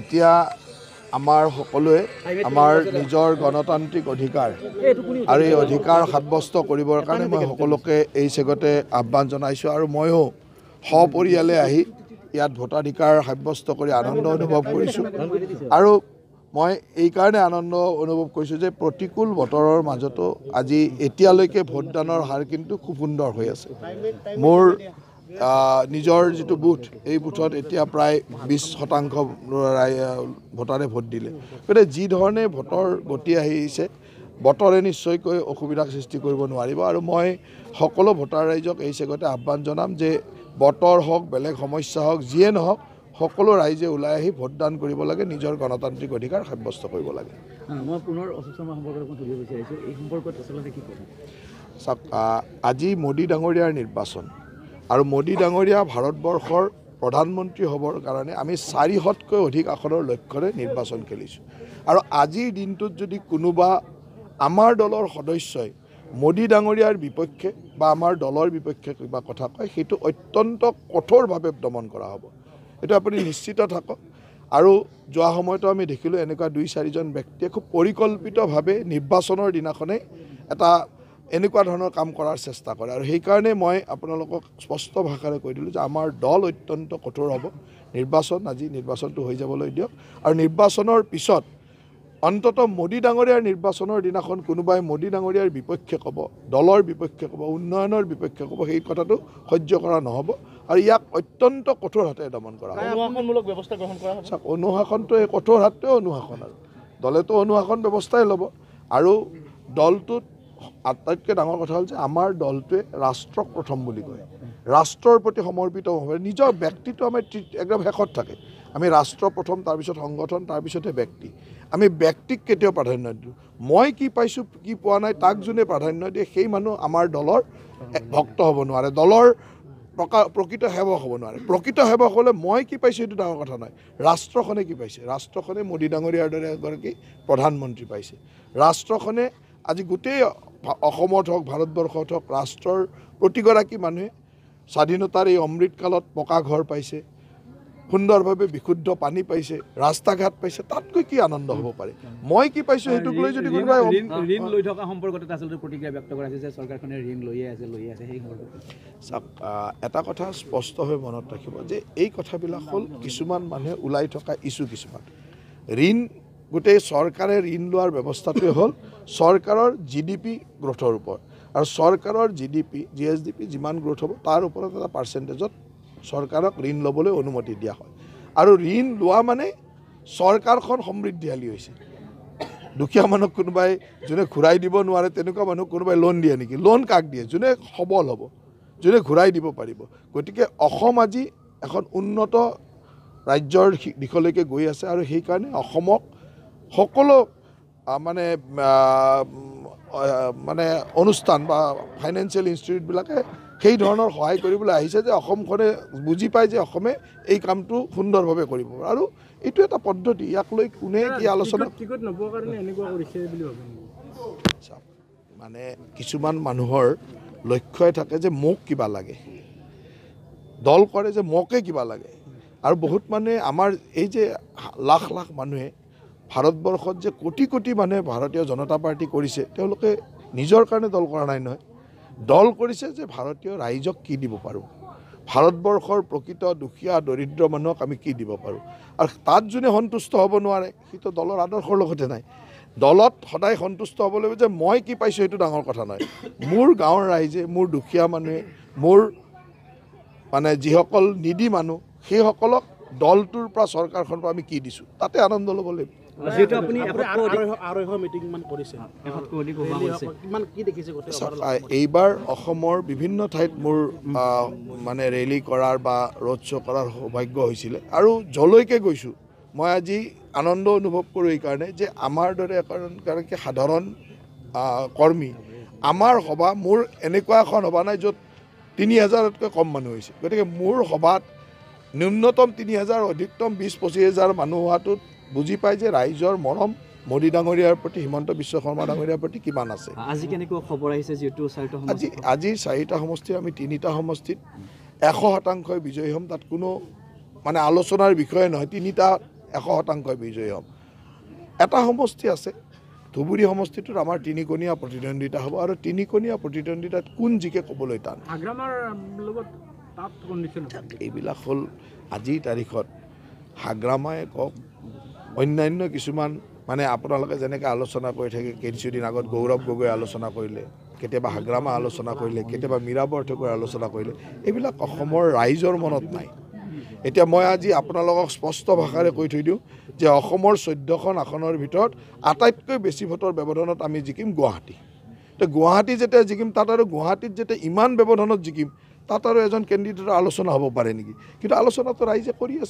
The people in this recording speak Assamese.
এতিয়া আমাৰ সকলোৱে আমাৰ নিজৰ গণতান্ত্ৰিক অধিকাৰ আৰু এই অধিকাৰ সাব্যস্ত কৰিবৰ কাৰণে মই সকলোকে এই চেগতে আহ্বান জনাইছোঁ আৰু ময়ো সপৰিয়ালে আহি ইয়াত ভোটাধিকাৰ সাব্যস্ত কৰি আনন্দ অনুভৱ কৰিছোঁ আৰু মই এইকাৰণে আনন্দ অনুভৱ কৰিছোঁ যে প্ৰতিকূল বতৰৰ মাজতো আজি এতিয়ালৈকে ভোটদানৰ হাৰ কিন্তু খুব সুন্দৰ হৈ আছে মোৰ নিজৰ যিটো বুথ এই বুথত এতিয়া প্ৰায় বিশ শতাংশ ভোটাৰে ভোট দিলে গতিকে যিধৰণে ভোটৰ গতি আহিছে বতৰে নিশ্চয়কৈ অসুবিধাৰ সৃষ্টি কৰিব নোৱাৰিব আৰু মই সকলো ভোটাৰ ৰাইজক এই চেগতে আহ্বান জনাম যে বতৰ হওক বেলেগ সমস্যা হওক যিয়ে নহওক সকলো ৰাইজে ওলাই আহি ভোটদান কৰিব লাগে নিজৰ গণতান্ত্ৰিক অধিকাৰ সাব্যস্ত কৰিব লাগে চাওক আজি মোদী ডাঙৰীয়াৰ নিৰ্বাচন আৰু মোদী ডাঙৰীয়া ভাৰতবৰ্ষৰ প্ৰধানমন্ত্ৰী হ'বৰ কাৰণে আমি চাৰিশতকৈ অধিক আসনৰ লক্ষ্যৰে নিৰ্বাচন খেলিছোঁ আৰু আজিৰ দিনটোত যদি কোনোবা আমাৰ দলৰ সদস্যই মোদী ডাঙৰীয়াৰ বিপক্ষে বা আমাৰ দলৰ বিপক্ষে কিবা কথা কয় সেইটো অত্যন্ত কঠোৰভাৱে দমন কৰা হ'ব সেইটো আপুনি নিশ্চিত থাকক আৰু যোৱা সময়তো আমি দেখিলোঁ এনেকুৱা দুই চাৰিজন ব্যক্তিয়ে খুব পৰিকল্পিতভাৱে নিৰ্বাচনৰ দিনাখনেই এটা এনেকুৱা ধৰণৰ কাম কৰাৰ চেষ্টা কৰে আৰু সেইকাৰণে মই আপোনালোকক স্পষ্ট ভাষাৰে কৈ দিলোঁ যে আমাৰ দল অত্যন্ত কঠোৰ হ'ব নিৰ্বাচন আজি নিৰ্বাচনটো হৈ যাবলৈ দিয়ক আৰু নিৰ্বাচনৰ পিছত অন্ততঃ মোদী ডাঙৰীয়াৰ নিৰ্বাচনৰ দিনাখন কোনোবাই মোদী ডাঙৰীয়াৰ বিপক্ষে ক'ব দলৰ বিপক্ষে ক'ব উন্নয়নৰ বিপক্ষে ক'ব সেই কথাটো সহ্য কৰা নহ'ব আৰু ইয়াক অত্যন্ত কঠোৰ হাতে দমন কৰা হ'ব চাওক অনুশাসনটো এই কঠোৰ হাতটোৱে অনুশাসন আৰু দলেতো অনুশাসন ব্যৱস্থাই ল'ব আৰু দলটোত আটাইতকৈ ডাঙৰ কথা হ'ল যে আমাৰ দলটোৱে ৰাষ্ট্ৰক প্ৰথম বুলি কয় ৰাষ্ট্ৰৰ প্ৰতি সমৰ্পিত নিজৰ ব্যক্তিটো আমাৰ একদম শেষত থাকে আমি ৰাষ্ট্ৰ প্ৰথম তাৰপিছত সংগঠন তাৰপিছতহে ব্যক্তি আমি ব্যক্তিক কেতিয়াও প্ৰাধান্য দিওঁ মই কি পাইছোঁ কি পোৱা নাই তাক যোনে প্ৰাধান্য দিয়ে সেই মানুহ আমাৰ দলৰ ভক্ত হ'ব নোৱাৰে দলৰ প্ৰকা প্ৰকৃত সেৱক হ'ব নোৱাৰে প্ৰকৃত সেৱক হ'লে মই কি পাইছোঁ সেইটো ডাঙৰ কথা নহয় ৰাষ্ট্ৰখনে কি পাইছে ৰাষ্ট্ৰখনে মোদী ডাঙৰীয়াৰ দৰে এগৰাকী প্ৰধানমন্ত্ৰী পাইছে ৰাষ্ট্ৰখনে আজি গোটেই অসমত হওক ভাৰতবৰ্ষত হওক ৰাষ্ট্ৰৰ প্ৰতিগৰাকী মানুহে স্বাধীনতাৰ এই অমৃতকালত পকা ঘৰ পাইছে সুন্দৰভাৱে বিশুদ্ধ পানী পাইছে ৰাস্তা ঘাট পাইছে তাতকৈ কি আনন্দ হ'ব পাৰে মই কি পাইছোঁ সেইটোক লৈ যদি কোনোবাই ঋণ লৈ থকা সম্পৰ্কত আচলতে প্ৰতিক্ৰিয়া ব্যক্ত কৰা হৈছে যে চৰকাৰখনে ঋণ লৈয়ে আছে লৈ আছে সেই চাওক এটা কথা স্পষ্ট হৈ মনত ৰাখিব যে এই কথাবিলাক হ'ল কিছুমান মানুহে ওলাই থকা ইছ্যু কিছুমান ঋণ গোটেই চৰকাৰে ঋণ লোৱাৰ ব্যৱস্থাটোৱে হ'ল চৰকাৰৰ জি ডি পি গ্ৰ'থৰ ওপৰত আৰু চৰকাৰৰ G D P G S D P যিমান গ্ৰ'থ হ'ব তাৰ ওপৰত এটা পাৰ্চেণ্টেজত চৰকাৰক ঋণ ল'বলৈ অনুমতি দিয়া হয় আৰু ঋণ লোৱা মানে চৰকাৰখন সমৃদ্ধিশালী হৈছে দুখীয়া মানুহক কোনোবাই যোনে ঘূৰাই দিব নোৱাৰে তেনেকুৱা মানুহক কোনোবাই লোন দিয়ে নেকি লোন কাক দিয়ে যোনে সবল হ'ব যোনে ঘূৰাই দিব পাৰিব গতিকে অসম আজি এখন উন্নত ৰাজ্যৰ দিশলৈকে গৈ আছে আৰু সেইকাৰণে অসমক সকলো মানে মানে অনুষ্ঠান বা ফাইনেন্সিয়েল ইনষ্টিটিউটবিলাকে সেই ধৰণৰ সহায় কৰিবলৈ আহিছে যে অসমখনে বুজি পায় যে অসমে এই কামটো সুন্দৰভাৱে কৰিব আৰু এইটো এটা পদ্ধতি ইয়াক লৈ কোনে কি আলোচনা মানে কিছুমান মানুহৰ লক্ষ্যই থাকে যে মোক কিবা লাগে দল কৰে যে মোকে কিবা লাগে আৰু বহুত মানুহে আমাৰ এই যে লাখ লাখ মানুহে ভাৰতবৰ্ষত যে কোটি কোটি মানুহে ভাৰতীয় জনতা পাৰ্টি কৰিছে তেওঁলোকে নিজৰ কাৰণে দল কৰা নাই নহয় দল কৰিছে যে ভাৰতীয় ৰাইজক কি দিব পাৰোঁ ভাৰতবৰ্ষৰ প্ৰকৃত দুখীয়া দৰিদ্ৰ মানুহক আমি কি দিব পাৰোঁ আৰু তাত যোনে সন্তুষ্ট হ'ব নোৱাৰে সেইটো দলৰ আদৰ্শৰ লগতে নাই দলত সদায় সন্তুষ্ট হ'ব লাগিব যে মই কি পাইছোঁ সেইটো ডাঙৰ কথা নহয় মোৰ গাঁৱৰ ৰাইজে মোৰ দুখীয়া মানুহে মোৰ মানে যিসকল নিদি মানুহ সেইসকলক দলটোৰ পৰা চৰকাৰখনৰ পৰা আমি কি দিছোঁ তাতে আনন্দ ল'ব লাগিব এইবাৰ অসমৰ বিভিন্ন ঠাইত মোৰ মানে ৰেলি কৰাৰ বা ৰোড শ্ব' কৰাৰ সৌভাগ্য হৈছিলে আৰু যলৈকে গৈছোঁ মই আজি আনন্দ অনুভৱ কৰোঁ এইকাৰণে যে আমাৰ দৰে এগৰাকী সাধাৰণ কৰ্মী আমাৰ সভা মোৰ এনেকুৱা এখন সভা নাই য'ত তিনি হাজাৰতকৈ কম মানুহ হৈছে গতিকে মোৰ সভাত ন্যূনতম তিনি হাজাৰ অধিকতম বিছ পঁচিছ হাজাৰ মানুহ হোৱাটোত বুজি পায় যে ৰাইজৰ মৰম মোদী ডাঙৰীয়াৰ প্ৰতি হিমন্ত বিশ্ব শৰ্মা ডাঙৰীয়াৰ প্ৰতি কিমান আছে আজি কেনেকুৱা খবৰ আহিছে যিহেতু আজি আজিৰ চাৰিটা সমষ্টি আমি তিনিটা সমষ্টিত এশ শতাংশই বিজয়ী হ'ম তাত কোনো মানে আলোচনাৰ বিষয়ে নহয় তিনিটা এশ শতাংশই বিজয়ী হ'ম এটা সমষ্টি আছে ধুবুৰী সমষ্টিটোত আমাৰ তিনিকণীয়া প্ৰতিদ্বন্দ্বিতা হ'ব আৰু তিনিকণীয়া প্ৰতিদ্বন্দ্বিতাত কোন জিকে ক'বলৈ টান এইবিলাক হ'ল আজিৰ তাৰিখত হাগ্ৰামাই কওক অন্যান্য কিছুমান মানে আপোনালোকে যেনেকৈ আলোচনা কৰি থাকে কিছুদিন আগত গৌৰৱ গগৈ আলোচনা কৰিলে কেতিয়াবা হাগ্ৰামা আলোচনা কৰিলে কেতিয়াবা মীৰা বৰঠকুৰ আলোচনা কৰিলে এইবিলাক অসমৰ ৰাইজৰ মনত নাই এতিয়া মই আজি আপোনালোকক স্পষ্ট ভাষাৰে কৈ থৈ দিওঁ যে অসমৰ চৈধ্যখন আসনৰ ভিতৰত আটাইতকৈ বেছি ভোটৰ ব্যৱধানত আমি জিকিম গুৱাহাটী তো গুৱাহাটী যেতিয়া জিকিম তাত আৰু গুৱাহাটীত যেতিয়া ইমান ব্যৱধানত জিকিম তাত আৰু এজন কেণ্ডিডেটৰ আলোচনা হ'ব পাৰে নেকি কিন্তু আলোচনাটো ৰাইজে কৰি আছে